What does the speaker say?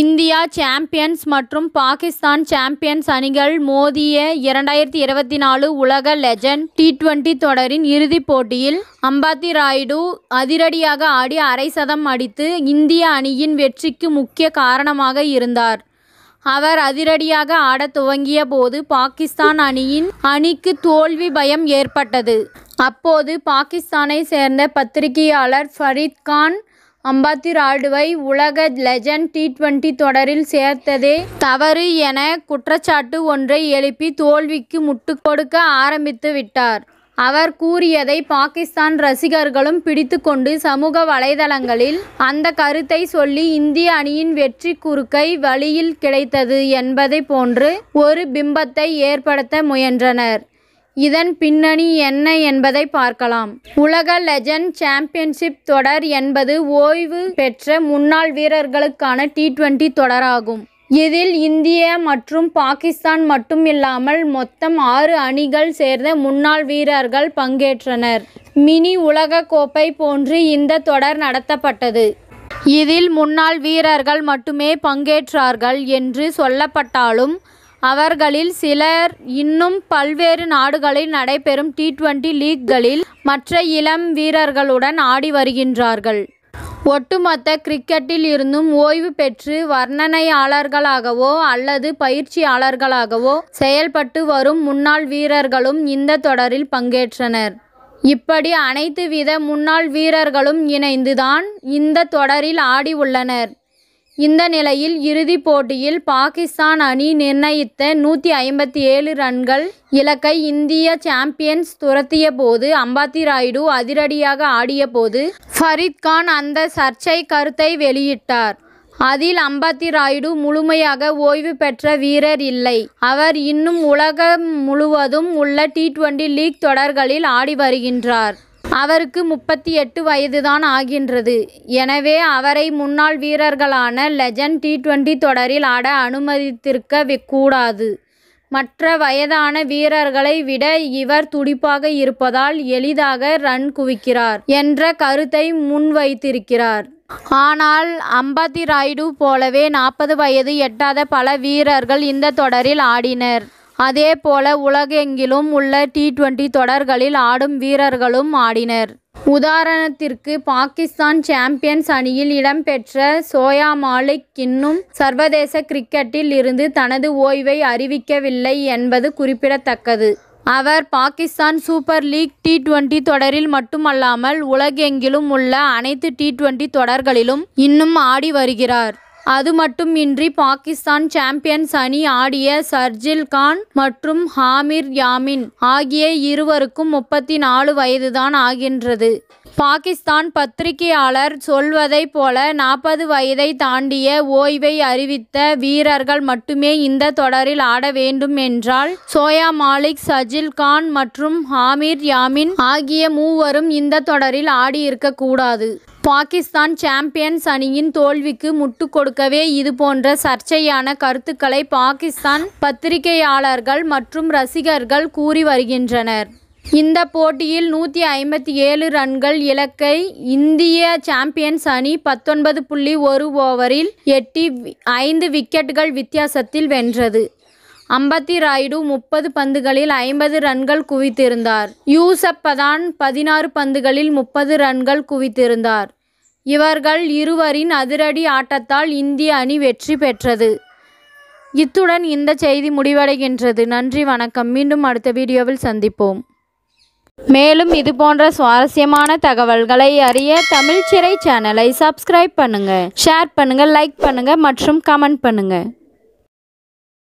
India champions மற்றும் Pakistan champions அணிகள் மோதிய இரண்டாயிரத்தி இருபத்தி நாலு உலக லெஜண்ட் டி டுவெண்டி தொடரின் இறுதிப் போட்டியில் அம்பாத்தி ராயுடு அதிரடியாக ஆடி அரை சதம் அடித்து இந்திய அணியின் வெற்றிக்கு முக்கிய காரணமாக இருந்தார் அவர் அதிரடியாக ஆட துவங்கிய போது பாகிஸ்தான் அணியின் அணிக்கு தோல்வி பயம் ஏற்பட்டது அப்போது பாகிஸ்தானை சேர்ந்த பத்திரிகையாளர் ஃபரீத் கான் அம்பாத்திராடுவை உலக லெஜண்ட் டி டுவெண்டி தொடரில் சேர்த்ததே தவறு என குற்றச்சாட்டு ஒன்றை எழுப்பி தோல்விக்கு முட்டுக் கொடுக்க ஆரம்பித்து விட்டார் அவர் கூறியதை பாகிஸ்தான் ரசிகர்களும் பிடித்து கொண்டு சமூக வலைதளங்களில் அந்த கருத்தை சொல்லி இந்திய அணியின் வெற்றி குறுக்கை வழியில் கிடைத்தது என்பதை போன்று ஒரு பிம்பத்தை ஏற்படுத்த முயன்றனர் இதன் பின்னணி என்ன என்பதை பார்க்கலாம் உலக லெஜண்ட் சாம்பியன்ஷிப் தொடர் என்பது ஓய்வு பெற்ற முன்னாள் வீரர்களுக்கான டி டுவெண்டி தொடராகும் இதில் இந்திய மற்றும் பாகிஸ்தான் மட்டும் இல்லாமல் மொத்தம் ஆறு அணிகள் சேர்ந்த முன்னாள் வீரர்கள் பங்கேற்றனர் மினி உலக கோப்பை போன்று இந்த தொடர் நடத்தப்பட்டது இதில் முன்னாள் வீரர்கள் மட்டுமே பங்கேற்றார்கள் என்று சொல்லப்பட்டாலும் அவர்களில் சிலர் இன்னும் பல்வேறு நாடுகளில் நடைபெறும் டி டுவெண்டி லீக்களில் மற்ற இளம் வீரர்களுடன் ஆடி வருகின்றார்கள் ஒட்டுமொத்த கிரிக்கெட்டில் இருந்தும் ஓய்வு பெற்று வர்ணனையாளர்களாகவோ அல்லது பயிற்சியாளர்களாகவோ செயல்பட்டு வரும் முன்னாள் வீரர்களும் இந்த தொடரில் பங்கேற்றனர் இப்படி அனைத்து வித முன்னாள் வீரர்களும் இணைந்துதான் இந்த தொடரில் ஆடி உள்ளனர் இந்த நிலையில் இறுதிப் போட்டியில் பாகிஸ்தான் அணி நிர்ணயித்த நூற்றி ஐம்பத்தி ஏழு ரன்கள் இலக்கை இந்திய சாம்பியன்ஸ் துரத்திய போது அம்பாத்தி ராயுடு அதிரடியாக ஆடிய போது ஃபரித்கான் அந்த சர்ச்சை கருத்தை வெளியிட்டார் அதில் அம்பாத்தி ராயுடு முழுமையாக ஓய்வு பெற்ற வீரர் இல்லை அவர் இன்னும் உலகம் முழுவதும் உள்ள டி டுவெண்டி லீக் தொடர்களில் ஆடி வருகின்றார் அவருக்கு முப்பத்தி எட்டு வயதுதான் ஆகின்றது. எனவே அவரை முன்னாள் வீரர்களான லெஜண்ட் டி டுவெண்டி தொடரில் ஆட அனுமதித்திருக்க கூடாது. மற்ற வயதான வீரர்களை விட இவர் துடிப்பாக இருப்பதால் எளிதாக ரன் குவிக்கிறார் என்ற கருத்தை முன்வைத்திருக்கிறார். ஆனால் அம்பாதி ராயுடு போலவே நாற்பது வயது எட்டாத பல வீரர்கள் இந்த தொடரில் ஆடினர். அதே போல உலகெங்கிலும் உள்ள டி டுவெண்டி தொடர்களில் ஆடும் வீரர்களும் ஆடினர் உதாரணத்திற்கு பாகிஸ்தான் சாம்பியன்ஸ் அணியில் இடம்பெற்ற சோயா மாலிக் இன்னும் சர்வதேச கிரிக்கெட்டில் இருந்து தனது ஓய்வை அறிவிக்கவில்லை என்பது குறிப்பிடத்தக்கது அவர் Pakistan super league T twenty தொடரில் மட்டுமல்லாமல் உலகெங்கிலும் உள்ள அனைத்து டி டுவெண்டி தொடர்களிலும் இன்னும் ஆடி வருகிறார் அது மட்டுமின்றி பாகிஸ்தான் சாம்பியன்ஸ் அணி ஆடிய சர்ஜில் கான் மற்றும் ஹாமிர் யாமின் ஆகிய இருவருக்கும் முப்பத்தி நாலு வயதுதான் ஆகின்றது பாகிஸ்தான் பத்திரிகையாளர் சொல்வதைப் போல நாற்பது வயதை தாண்டிய ஓய்வை அறிவித்த வீரர்கள் மட்டுமே இந்த தொடரில் ஆட வேண்டும் என்றால் சோயா மாலிக் சஜில் கான் மற்றும் ஹாமிர் யாமின் ஆகிய மூவரும் இந்த தொடரில் ஆடியிருக்கக்கூடாது பாகிஸ்தான் சாம்பியன்ஸ் அணியின் தோல்விக்கு முட்டு கொடுக்கவே இதுபோன்ற சர்ச்சையான கருத்துக்களை பாகிஸ்தான் பத்திரிகையாளர்கள் மற்றும் ரசிகர்கள் கூறி வருகின்றனர் இந்த போட்டியில் நூற்றி ஐம்பத்தி ஏழு ரன்கள் இலக்கை இந்திய சாம்பியன்ஸ் அணி பத்தொன்பது புள்ளி ஒரு ஓவரில் எட்டி ஐந்து விக்கெட்டுகள் வித்தியாசத்தில் வென்றது அம்பத்தி ராய்டு முப்பது பந்துகளில் ஐம்பது ரன்கள் குவித்திருந்தார் யூசப் பதான் பதினாறு பந்துகளில் முப்பது ரன்கள் குவித்திருந்தார் இவர்கள் இருவரின் அதிரடி ஆட்டத்தால் இந்திய அணி வெற்றி பெற்றது இத்துடன் இந்த செய்தி முடிவடைகின்றது நன்றி வணக்கம் மீண்டும் அடுத்த வீடியோவில் சந்திப்போம் மேலும் இது போன்ற சுவாரஸ்யமான தகவல்களை அறிய தமிழ் சிறை சேனலை சப்ஸ்கிரைப் பண்ணுங்கள் ஷேர் பண்ணுங்கள் லைக் பண்ணுங்கள் மற்றும் கமெண்ட் பண்ணுங்கள்